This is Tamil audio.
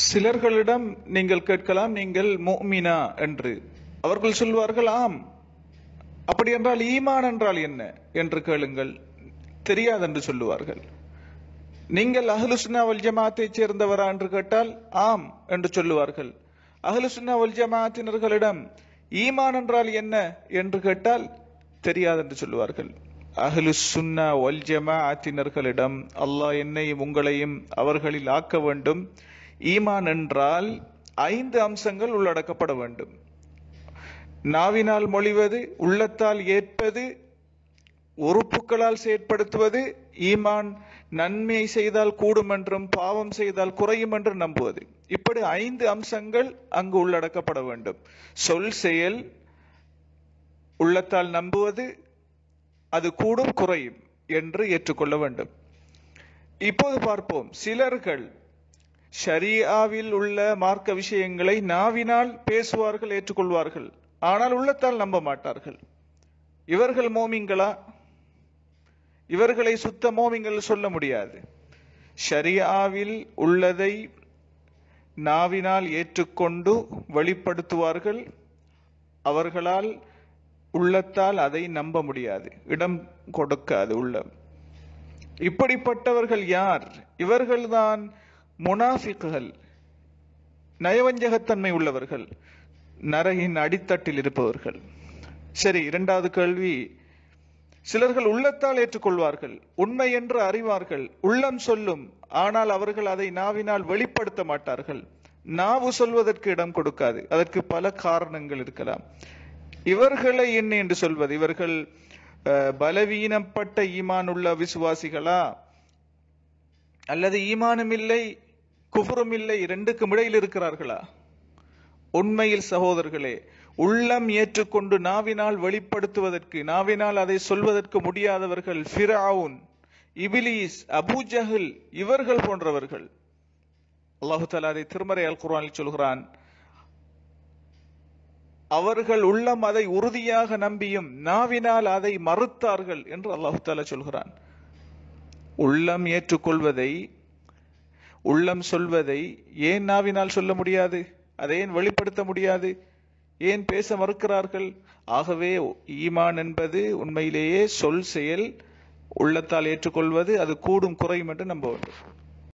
சிலர்களிடம் நீங்கள் கேட்கலாம் நீங்கள் மோமினா என்று அவர்கள் சொல்வார்கள் ஆம் அப்படி என்றால் ஈமான் என்றால் என்ன என்று கேளுங்கள் தெரியாது என்று சொல்லுவார்கள் நீங்கள் அகலுசுனா வல் ஜமாத்தை சேர்ந்தவரா என்று கேட்டால் ஆம் என்று சொல்லுவார்கள் அகலுசுனா வல் ஜமாத்தினர்களிடம் ஈமான் என்றால் என்ன என்று கேட்டால் தெரியாது என்று சொல்லுவார்கள் அகலு சுன்னா ஒல்ஜமா ஆத்தினர்களிடம் அல்லாஹ் என்னையும் உங்களையும் அவர்களில் ஆக்க வேண்டும் ஈமான் என்றால் ஐந்து அம்சங்கள் உள்ளடக்கப்பட வேண்டும் நாவினால் மொழிவது உள்ளத்தால் ஏற்பது உறுப்புகளால் செயற்படுத்துவது ஈமான் நன்மை செய்தால் கூடும் என்றும் பாவம் செய்தால் குறையும் என்றும் நம்புவது இப்படி ஐந்து அம்சங்கள் அங்கு உள்ளடக்கப்பட வேண்டும் சொல் செயல் உள்ளத்தால் நம்புவது அது கூடும் குறையும் என்று ஏற்றுக்கொள்ள வேண்டும் இப்போது பார்ப்போம் சிலர்கள் ஷரியாவில் உள்ள மார்க்க விஷயங்களை நாவினால் பேசுவார்கள் ஏற்றுக்கொள்வார்கள் ஆனால் உள்ளத்தால் நம்ப மாட்டார்கள் இவர்கள் மோமிங்களா இவர்களை சுத்த மோமிங்கள் சொல்ல முடியாது ஷரியாவில் உள்ளதை நாவினால் ஏற்றுக்கொண்டு வழிப்படுத்துவார்கள் அவர்களால் உள்ளத்தால் அதை நம்ப முடியாது இடம் கொடுக்காது உள்ளம் இப்படிப்பட்டவர்கள் யார் இவர்கள்தான் முனாஃபிக்குகள் நயவஞ்சகத்தன்மை உள்ளவர்கள் நரகின் அடித்தட்டில் இருப்பவர்கள் சரி இரண்டாவது கேள்வி சிலர்கள் உள்ளத்தால் ஏற்றுக்கொள்வார்கள் உண்மை என்று அறிவார்கள் உள்ளம் சொல்லும் ஆனால் அவர்கள் அதை நாவினால் வெளிப்படுத்த மாட்டார்கள் நாவு சொல்வதற்கு இடம் கொடுக்காது அதற்கு பல காரணங்கள் இருக்கலாம் இவர்களை என்ன என்று சொல்வது இவர்கள் பலவீனப்பட்ட ஈமான் உள்ள விசுவாசிகளா அல்லது ஈமானும் இல்லை குஃபுரும் இல்லை இரண்டுக்கு இடையில் இருக்கிறார்களா உண்மையில் சகோதரர்களே உள்ளம் ஏற்றுக்கொண்டு நாவினால் வெளிப்படுத்துவதற்கு நாவினால் அதை சொல்வதற்கு முடியாதவர்கள் ஃபிராவுன் இபிலீஸ் அபூஜஹில் இவர்கள் போன்றவர்கள் அல்லாஹு தாலா அதை திருமறை அல் குரானில் சொல்கிறான் அவர்கள் உள்ளம் அதை உறுதியாக நம்பியும் நாவினால் அதை மறுத்தார்கள் என்று அல்லாஹு தாலா சொல்கிறான் உள்ளம் ஏற்றுக்கொள்வதை உள்ளம் சொல்வதை ஏன் நாவினால் சொல்ல முடியாது அதை ஏன் வெளிப்படுத்த முடியாது ஏன் பேச மறுக்கிறார்கள் ஆகவே ஈமான் என்பது உண்மையிலேயே சொல் செயல் உள்ளத்தால் ஏற்றுக்கொள்வது அது கூடும் குறையும் என்று நம்ப வேண்டும்